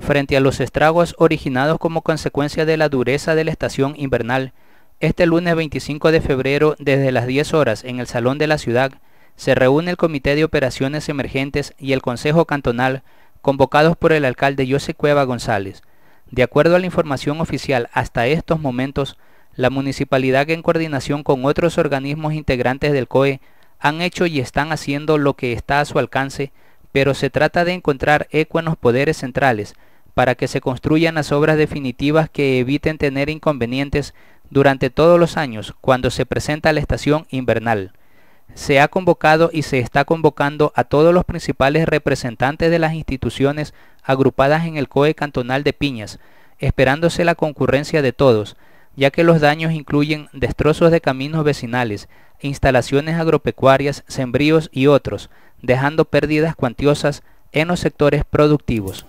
Frente a los estragos originados como consecuencia de la dureza de la estación invernal, este lunes 25 de febrero, desde las 10 horas, en el Salón de la Ciudad, se reúne el Comité de Operaciones Emergentes y el Consejo Cantonal, convocados por el alcalde José Cueva González. De acuerdo a la información oficial, hasta estos momentos, la municipalidad en coordinación con otros organismos integrantes del COE han hecho y están haciendo lo que está a su alcance pero se trata de encontrar en los poderes centrales para que se construyan las obras definitivas que eviten tener inconvenientes durante todos los años cuando se presenta la estación invernal. Se ha convocado y se está convocando a todos los principales representantes de las instituciones agrupadas en el COE cantonal de Piñas, esperándose la concurrencia de todos, ya que los daños incluyen destrozos de caminos vecinales, instalaciones agropecuarias, sembríos y otros, dejando pérdidas cuantiosas en los sectores productivos.